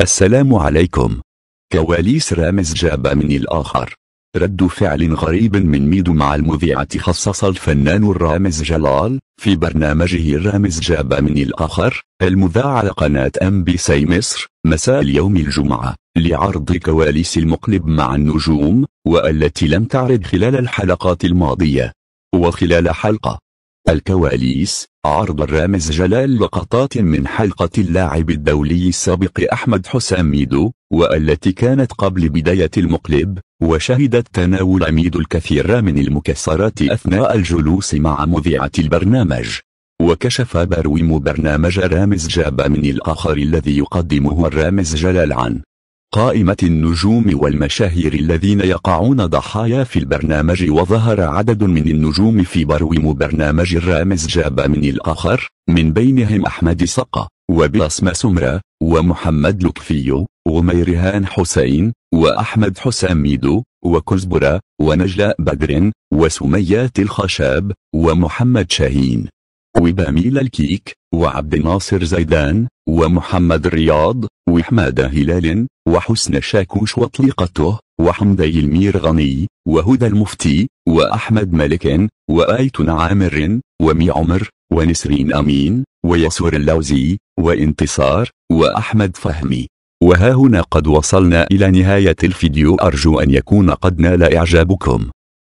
السلام عليكم كواليس رامز جاب من الآخر رد فعل غريب من ميدو مع المذيعة خصص الفنان الرامز جلال في برنامجه الرامز جاب من الآخر المذاع على قناة أم بي سي مصر مساء اليوم الجمعة لعرض كواليس المقلب مع النجوم والتي لم تعرض خلال الحلقات الماضية وخلال حلقة الكواليس عرض الرامز جلال لقطات من حلقة اللاعب الدولي السابق أحمد حسام ميدو والتي كانت قبل بداية المقلب وشهدت تناول ميدو الكثير من المكسرات أثناء الجلوس مع مذيعة البرنامج وكشف برويم برنامج رامز جاب من الآخر الذي يقدمه الرامز جلال عن قائمة النجوم والمشاهير الذين يقعون ضحايا في البرنامج وظهر عدد من النجوم في بروم برنامج الرامز جاب من الآخر من بينهم أحمد سقا وبلاسما سمرة ومحمد لكفيو وميرهان حسين وأحمد حسام ميدو وكزبرة ونجلاء بدر وسميات الخشاب ومحمد شاهين وباميل الكيك وعبد الناصر زيدان ومحمد رياض وحماد هلال وحسن شاكوش وطليقته وحمدي المير غني وهدى المفتي وأحمد ملك وآيتن عامر ومي عمر ونسرين أمين ويسور اللوزي وانتصار وأحمد فهمي وها هنا قد وصلنا إلى نهاية الفيديو أرجو أن يكون قد نال إعجابكم